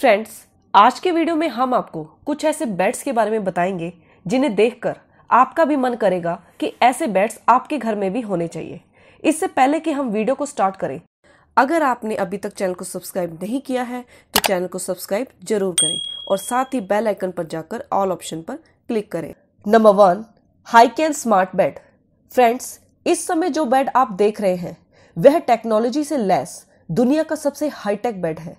friends आज के video में हम आपको कुछ ऐसे बेड्स के बारे में बताएंगे जिन्हें देखकर आपका भी मन करेगा कि ऐसे बेड्स आपके घर में भी होने चाहिए इससे पहले कि हम वीडियो को स्टार्ट करें अगर आपने अभी तक चैनल को सब्सक्राइब नहीं किया है तो चैनल को सब्सक्राइब जरूर करें और साथ ही बेल आइकन पर जाकर ऑल ऑप्शन पर क्लिक करें नंबर वन हाई कैन स्मार्ट बेड फ्रेंड्स इस समय जो बेड आप देख रहे हैं वह टेक्नोलॉजी से लैस दुनिया का सबसे हाईटेक बेड है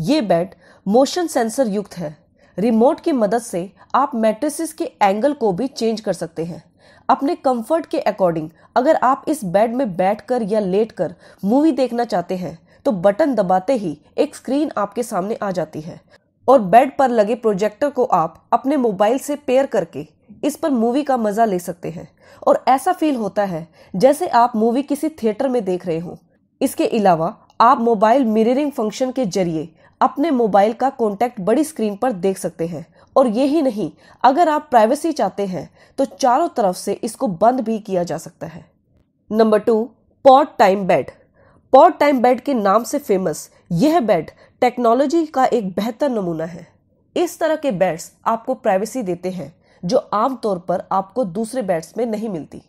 ये बेड मोशन सेंसर युक्त है रिमोट की मदद से आप मैट्रेसेस के एंगल को भी चेंज कर सकते हैं अपने कंफर्ट के अकॉर्डिंग अगर आप इस बेड में बैठकर या लेटकर मूवी देखना चाहते हैं तो बटन दबाते ही एक स्क्रीन आपके सामने आ जाती है और बेड पर लगे प्रोजेक्टर को आप अपने मोबाइल से पेयर करके इस पर मूवी का मज़ा ले सकते हैं और ऐसा फील होता है जैसे आप मूवी किसी थिएटर में देख रहे हो इसके अलावा आप मोबाइल मिररिंग फंक्शन के जरिए अपने मोबाइल का कॉन्टैक्ट बड़ी स्क्रीन पर देख सकते हैं और ये ही नहीं अगर आप प्राइवेसी चाहते हैं तो चारों तरफ से इसको बंद भी किया जा सकता है number two pot time bed pot time bed के नाम से फेमस यह बेड टेक्नोलॉजी का एक बेहतर नमूना है इस तरह के बेड्स आपको प्राइवेसी देते हैं जो आमतौर पर आपको दूसरे बेड्स में नहीं मिलती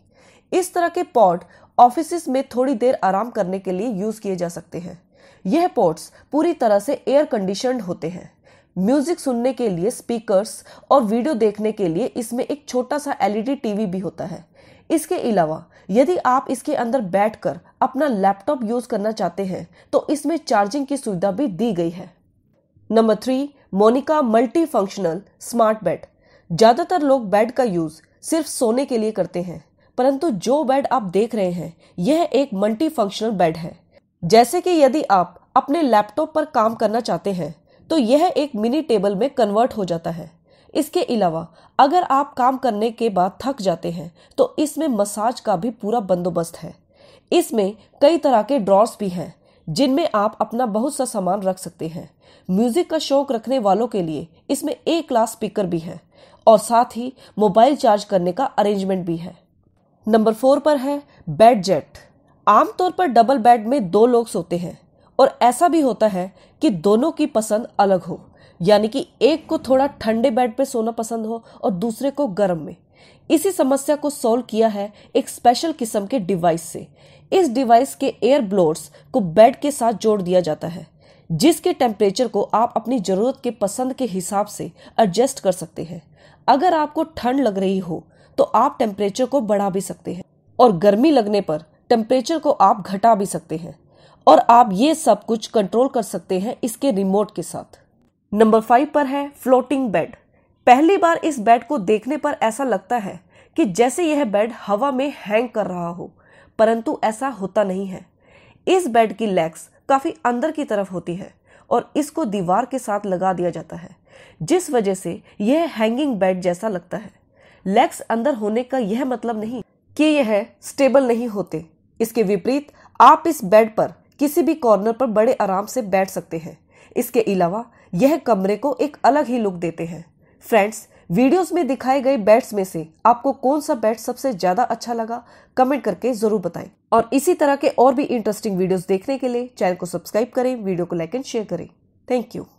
इस तरह के पॉड ऑफिस में थोड़ी देर आराम करने के लिए यूज किए जा सकते हैं यह पोर्ट्स पूरी तरह से एयर कंडीशनड होते हैं म्यूजिक सुनने के लिए स्पीकर्स और वीडियो देखने के लिए इसमें एक छोटा सा एलईडी टीवी भी होता है इसके अलावा यदि आप इसके अंदर बैठकर अपना लैपटॉप यूज करना चाहते हैं तो इसमें चार्जिंग की सुविधा भी दी गई है number three Monica multi functional smart bed ज़्यादातर लोग बेड का यूज़ सिर्फ सोने के लिए करते हैं परंतु जो बेड आप देख रहे हैं यह एक मल्टी फंक्शनल बेड है जैसे कि यदि आप अपने लैपटॉप पर काम करना चाहते हैं तो यह एक मिनी टेबल में कन्वर्ट हो जाता है इसके अलावा अगर आप काम करने के बाद थक जाते हैं तो इसमें मसाज का भी पूरा बंदोबस्त है इसमें कई तरह के ड्रॉर्स भी हैं जिनमें आप अपना बहुत सा सामान रख सकते हैं म्यूजिक का शौक रखने वालों के लिए इसमें एक क्लास स्पीकर भी है और साथ ही मोबाइल चार्ज करने का अरेंजमेंट भी है नंबर फोर पर है बेड जेट आमतौर पर डबल बेड में दो लोग सोते हैं और ऐसा भी होता है कि दोनों की पसंद अलग हो यानी कि एक को थोड़ा ठंडे बेड पे सोना पसंद हो और दूसरे को गर्म में इसी समस्या को सॉल्व किया है एक स्पेशल किस्म के डिवाइस से इस डिवाइस के एयर ब्लोर्स को बेड के साथ जोड़ दिया जाता है जिसके टेम्परेचर को आप अपनी ज़रूरत के पसंद के हिसाब से एडजस्ट कर सकते हैं अगर आपको ठंड लग रही हो तो आप टेम्परेचर को बढ़ा भी सकते हैं और गर्मी लगने पर टेम्परेचर को आप घटा भी सकते हैं और आप ये सब कुछ कंट्रोल कर सकते हैं इसके रिमोट के साथ नंबर फाइव पर है फ्लोटिंग बेड पहली बार इस बेड को देखने पर ऐसा लगता है कि जैसे यह बेड हवा में हैंग कर रहा हो परंतु ऐसा होता नहीं है इस बेड की लेग्स काफ़ी अंदर की तरफ होती है और इसको दीवार के साथ लगा दिया जाता है जिस वजह से यह हैंगिंग बेड जैसा लगता है लेग्स अंदर होने का यह मतलब नहीं कि यह स्टेबल नहीं होते इसके विपरीत आप इस बेड पर किसी भी कॉर्नर पर बड़े आराम से बैठ सकते हैं इसके अलावा यह कमरे को एक अलग ही लुक देते हैं फ्रेंड्स वीडियोस में दिखाए गए बेड्स में से आपको कौन सा बेड सबसे ज्यादा अच्छा लगा कमेंट करके जरूर बताएं और इसी तरह के और भी इंटरेस्टिंग वीडियोस देखने के लिए चैनल को सब्सक्राइब करें वीडियो को लाइक एंड शेयर करें थैंक यू